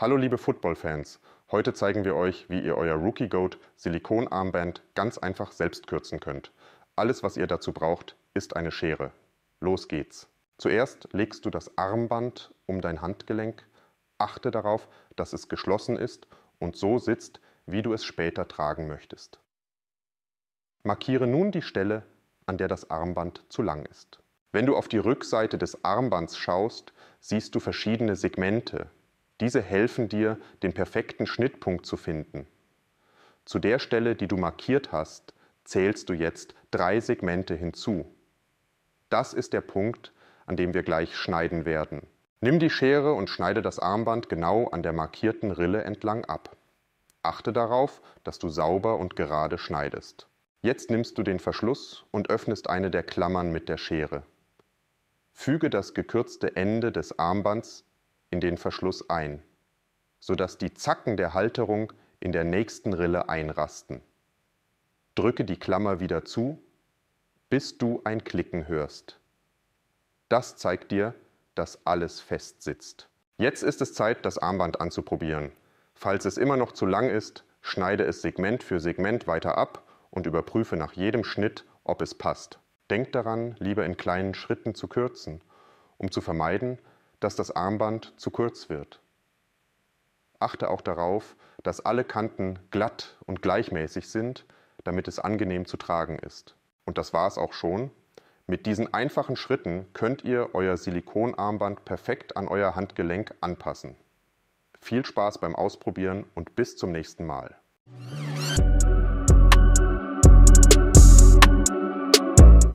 Hallo liebe Football-Fans, heute zeigen wir euch, wie ihr euer Rookie Goat Silikonarmband ganz einfach selbst kürzen könnt. Alles, was ihr dazu braucht, ist eine Schere. Los geht's! Zuerst legst du das Armband um dein Handgelenk, achte darauf, dass es geschlossen ist und so sitzt, wie du es später tragen möchtest. Markiere nun die Stelle, an der das Armband zu lang ist. Wenn du auf die Rückseite des Armbands schaust, siehst du verschiedene Segmente, diese helfen dir, den perfekten Schnittpunkt zu finden. Zu der Stelle, die du markiert hast, zählst du jetzt drei Segmente hinzu. Das ist der Punkt, an dem wir gleich schneiden werden. Nimm die Schere und schneide das Armband genau an der markierten Rille entlang ab. Achte darauf, dass du sauber und gerade schneidest. Jetzt nimmst du den Verschluss und öffnest eine der Klammern mit der Schere. Füge das gekürzte Ende des Armbands in den Verschluss ein, sodass die Zacken der Halterung in der nächsten Rille einrasten. Drücke die Klammer wieder zu, bis du ein Klicken hörst. Das zeigt dir, dass alles fest sitzt. Jetzt ist es Zeit, das Armband anzuprobieren. Falls es immer noch zu lang ist, schneide es Segment für Segment weiter ab und überprüfe nach jedem Schnitt, ob es passt. Denk daran, lieber in kleinen Schritten zu kürzen, um zu vermeiden, dass das Armband zu kurz wird. Achte auch darauf, dass alle Kanten glatt und gleichmäßig sind, damit es angenehm zu tragen ist. Und das war es auch schon. Mit diesen einfachen Schritten könnt ihr euer Silikonarmband perfekt an euer Handgelenk anpassen. Viel Spaß beim Ausprobieren und bis zum nächsten Mal.